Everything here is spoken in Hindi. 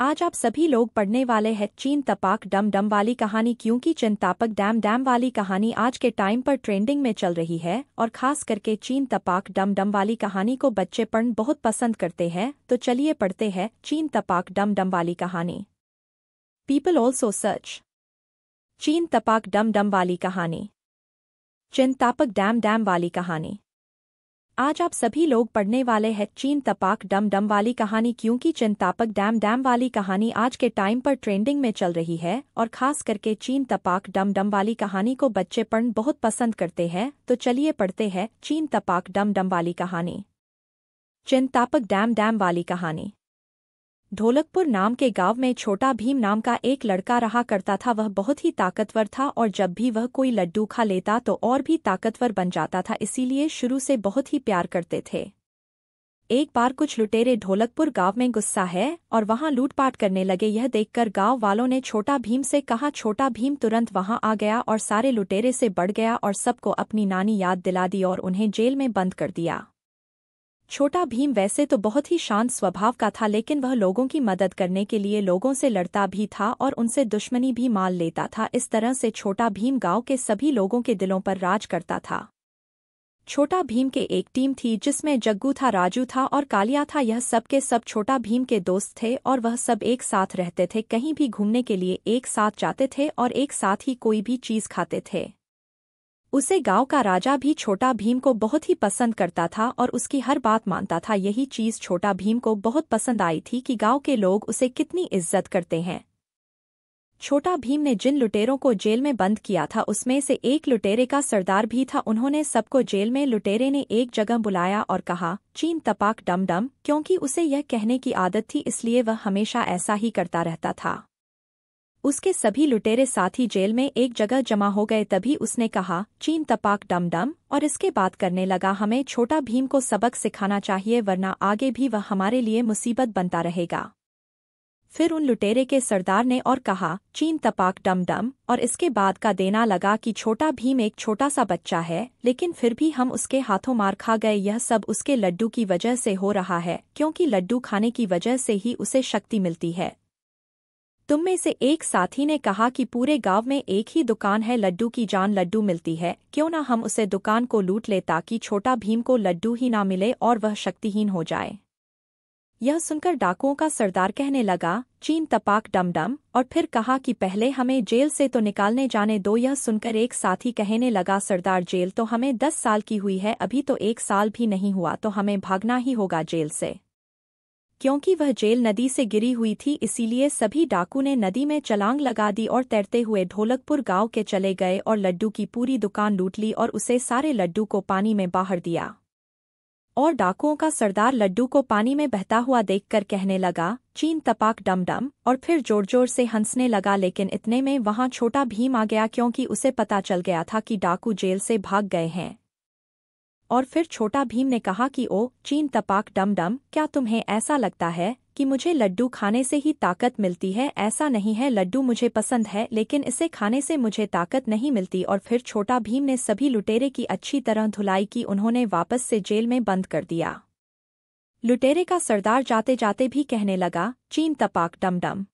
आज आप सभी लोग पढ़ने वाले हैं चीन तपाक डम डम वाली कहानी क्योंकि चीन तापक डैम डैम वाली कहानी आज के टाइम पर ट्रेंडिंग में चल रही है और खास करके चीन तपाक डम डम वाली कहानी को बच्चे पढ़ बहुत पसंद करते हैं तो चलिए पढ़ते हैं चीन तपाक डम डम वाली कहानी पीपल ऑल्सो सर्च चीन तपाक डम डम वाली कहानी चिन तापक डैम डैम वाली कहानी आज आप सभी लोग पढ़ने वाले हैं चीन तपाक डम डम वाली कहानी क्योंकि चीन तापक डैम डैम वाली कहानी आज के टाइम पर ट्रेंडिंग में चल रही है और खास करके चीन तपाक डम डम वाली कहानी को बच्चे पढ़ बहुत पसंद करते हैं तो चलिए पढ़ते हैं चीन तपाक डम डम वाली कहानी चिन तापक डैम डैम वाली कहानी ढोलकपुर नाम के गांव में छोटा भीम नाम का एक लड़का रहा करता था वह बहुत ही ताकतवर था और जब भी वह कोई लड्डू खा लेता तो और भी ताकतवर बन जाता था इसीलिए शुरू से बहुत ही प्यार करते थे एक बार कुछ लुटेरे ढोलकपुर गांव में गुस्सा है और वहां लूटपाट करने लगे यह देखकर गांव वालों ने छोटा भीम से कहा छोटा भीम तुरंत वहां आ गया और सारे लुटेरे से बढ़ गया और सबको अपनी नानी याद दिला दी और उन्हें जेल में बंद कर दिया छोटा भीम वैसे तो बहुत ही शांत स्वभाव का था लेकिन वह लोगों की मदद करने के लिए लोगों से लड़ता भी था और उनसे दुश्मनी भी मान लेता था इस तरह से छोटा भीम गांव के सभी लोगों के दिलों पर राज करता था छोटा भीम के एक टीम थी जिसमें जग्गू था राजू था और कालिया था यह सब के सब छोटा भीम के दोस्त थे और वह सब एक साथ रहते थे कहीं भी घूमने के लिए एक साथ जाते थे और एक साथ ही कोई भी चीज़ खाते थे उसे गांव का राजा भी छोटा भीम को बहुत ही पसंद करता था और उसकी हर बात मानता था यही चीज़ छोटा भीम को बहुत पसंद आई थी कि गांव के लोग उसे कितनी इज्जत करते हैं छोटा भीम ने जिन लुटेरों को जेल में बंद किया था उसमें से एक लुटेरे का सरदार भी था उन्होंने सबको जेल में लुटेरे ने एक जगह बुलाया और कहा चीन तपाक डम डम क्योंकि उसे यह कहने की आदत थी इसलिए वह हमेशा ऐसा ही करता रहता था उसके सभी लुटेरे साथी जेल में एक जगह जमा हो गए तभी उसने कहा चीन तपाक डम डम और इसके बाद करने लगा हमें छोटा भीम को सबक सिखाना चाहिए वरना आगे भी वह हमारे लिए मुसीबत बनता रहेगा फिर उन लुटेरे के सरदार ने और कहा चीन तपाक डम डम और इसके बाद का देना लगा कि छोटा भीम एक छोटा सा बच्चा है लेकिन फिर भी हम उसके हाथों मार खा गए यह सब उसके लड्डू की वजह से हो रहा है क्योंकि लड्डू खाने की वजह से ही उसे शक्ति मिलती है तुम में से एक साथी ने कहा कि पूरे गांव में एक ही दुकान है लड्डू की जान लड्डू मिलती है क्यों ना हम उसे दुकान को लूट ले ताकि छोटा भीम को लड्डू ही ना मिले और वह शक्तिहीन हो जाए यह सुनकर डाकुओं का सरदार कहने लगा चीन तपाक डमडम और फिर कहा कि पहले हमें जेल से तो निकालने जाने दो यह सुनकर एक साथी कहने लगा सरदार जेल तो हमें दस साल की हुई है अभी तो एक साल भी नहीं हुआ तो हमें भागना ही होगा जेल से क्योंकि वह जेल नदी से गिरी हुई थी इसीलिए सभी डाकू ने नदी में चलांग लगा दी और तैरते हुए ढोलकपुर गांव के चले गए और लड्डू की पूरी दुकान लूट ली और उसे सारे लड्डू को पानी में बाहर दिया और डाकुओं का सरदार लड्डू को पानी में बहता हुआ देखकर कहने लगा चीन तपाक डम डम और फिर जोर जोर से हंसने लगा लेकिन इतने में वहां छोटा भीम आ गया क्योंकि उसे पता चल गया था कि डाकू जेल से भाग गए हैं और फिर छोटा भीम ने कहा कि ओ चीन तपाक डम डम क्या तुम्हें ऐसा लगता है कि मुझे लड्डू खाने से ही ताकत मिलती है ऐसा नहीं है लड्डू मुझे पसंद है लेकिन इसे खाने से मुझे ताकत नहीं मिलती और फिर छोटा भीम ने सभी लुटेरे की अच्छी तरह धुलाई की उन्होंने वापस से जेल में बंद कर दिया लुटेरे का सरदार जाते जाते भी कहने लगा चीन तपाक डम डम